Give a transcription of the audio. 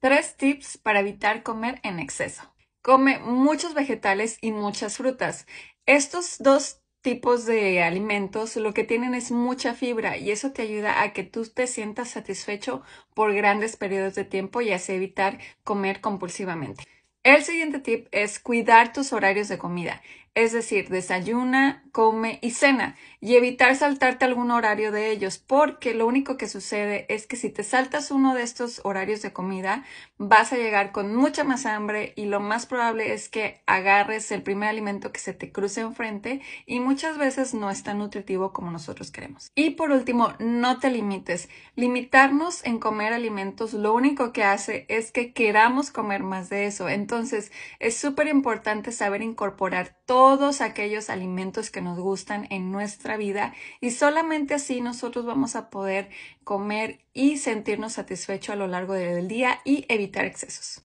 Tres tips para evitar comer en exceso. Come muchos vegetales y muchas frutas. Estos dos tipos de alimentos lo que tienen es mucha fibra y eso te ayuda a que tú te sientas satisfecho por grandes periodos de tiempo y así evitar comer compulsivamente. El siguiente tip es cuidar tus horarios de comida es decir, desayuna, come y cena, y evitar saltarte algún horario de ellos, porque lo único que sucede es que si te saltas uno de estos horarios de comida, vas a llegar con mucha más hambre y lo más probable es que agarres el primer alimento que se te cruce enfrente y muchas veces no es tan nutritivo como nosotros queremos. Y por último, no te limites. Limitarnos en comer alimentos lo único que hace es que queramos comer más de eso. Entonces, es súper importante saber incorporar todos aquellos alimentos que nos gustan en nuestra vida y solamente así nosotros vamos a poder comer y sentirnos satisfechos a lo largo del día y evitar excesos.